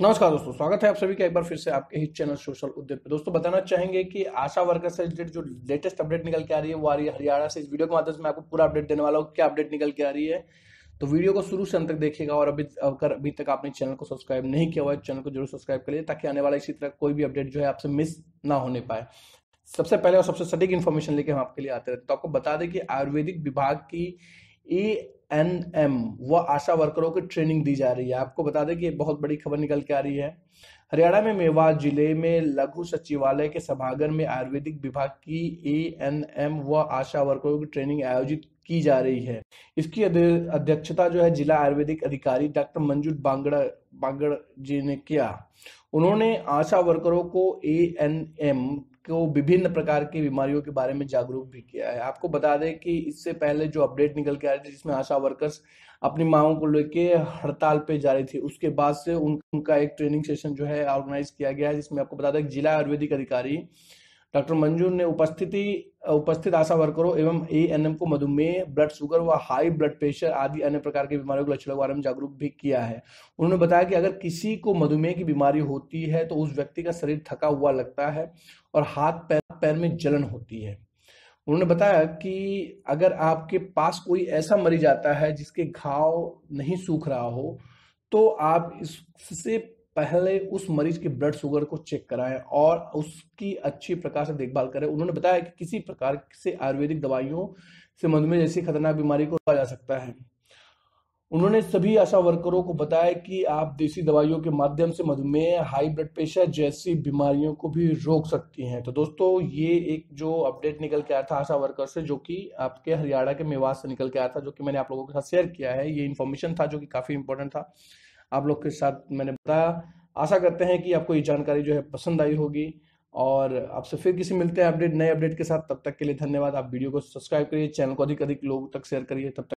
नमस्कार दोस्तों स्वागत है आप सभी का एक बार फिर से आपके ही चैनल सोशल उद्योग पे दोस्तों बताना चाहेंगे कि आशा वर्कर से रिलेटेड जो लेटेस्ट अपडेट निकल के आ रही है वो आ रही है हरियाणा से इस वीडियो के माध्यम से मैं आपको पूरा अपडेट देने वाला हूँ क्या अपडेट निकल के आ रही है तो वीडियो को शुरू से अंत तक देखिएगा और अभी अगर अभी तक आपने चैनल को सब्सक्राइब नहीं किया हुआ है चैनल को जरूर सब्सक्राइब करिए ताकि आने वाला इसी तरह कोई भी अपडेट जो है आपसे मिस ना होने पाए सबसे पहले और सबसे सटीक इन्फॉर्मेशन लेके हम आपके लिए आते रहते तो आपको बता दें कि आयुर्वेदिक विभाग की ई एन एम व आशा वर्करों की ट्रेनिंग दी जा रही है आपको बता दें कि बहुत बड़ी खबर निकल के आ रही है हरियाणा में मेवात जिले में लघु सचिवालय के सभागर में आयुर्वेदिक विभाग की ए एन एम व आशा वर्करों की ट्रेनिंग आयोजित की जा रही है इसकी अध्यक्षता जो है जिला आयुर्वेदिक अधिकारी डॉक्टर मंजूर बांगड़ा बांगड़ जी ने किया उन्होंने आशा वर्करों को ए एन एम को विभिन्न प्रकार की बीमारियों के बारे में जागरूक भी किया है आपको बता दें कि इससे पहले जो अपडेट निकल के आ रही थी जिसमें आशा वर्कर्स अपनी मांगों को लेके हड़ताल पे जा रही थी उसके बाद से उन, उनका एक ट्रेनिंग सेशन जो है ऑर्गेनाइज किया गया है जिसमें आपको बता दें जिला आयुर्वेदिक अधिकारी डॉक्टर मंजूर ने उपस्थिति उपस्थित आशा वर्करों एवं ए एन एम को मधुमेह ब्लड शुगर व हाई ब्लड प्रेशर आदि अन्य प्रकार के बीमारियों के लक्षणों के बारे में जागरूक भी किया है उन्होंने बताया कि अगर किसी को मधुमेह की बीमारी होती है तो उस व्यक्ति का शरीर थका हुआ लगता है और हाथ पैर पैर में जलन होती है उन्होंने बताया कि अगर आपके पास कोई ऐसा मरीज आता है जिसके घाव नहीं सूख रहा हो तो आप इससे पहले उस मरीज के ब्लड शुगर को चेक कराएं और उसकी अच्छी प्रकार से देखभाल करें उन्होंने बताया कि किसी प्रकार से आयुर्वेदिक दवाइयों से मधुमेह जैसी खतरनाक बीमारी को रोका जा सकता है उन्होंने सभी आशा वर्करों को बताया कि आप देसी दवाइयों के माध्यम से मधुमेह हाई ब्लड प्रेशर जैसी बीमारियों को भी रोक सकती हैं तो दोस्तों ये एक जो अपडेट निकल के आया था आशा वर्कर से जो कि आपके हरियाणा के मेवास से निकल के आया था जो कि मैंने आप लोगों के साथ शेयर किया है ये इन्फॉर्मेशन था जो कि काफ़ी इंपॉर्टेंट था आप लोग के साथ मैंने बताया आशा करते हैं कि आपको ये जानकारी जो है पसंद आई होगी और आपसे फिर किसी मिलते हैं अपडेट नए अपडेट के साथ तब तक के लिए धन्यवाद आप वीडियो को सब्सक्राइब करिए चैनल को अधिक अधिक लोगों तक शेयर करिए तब तक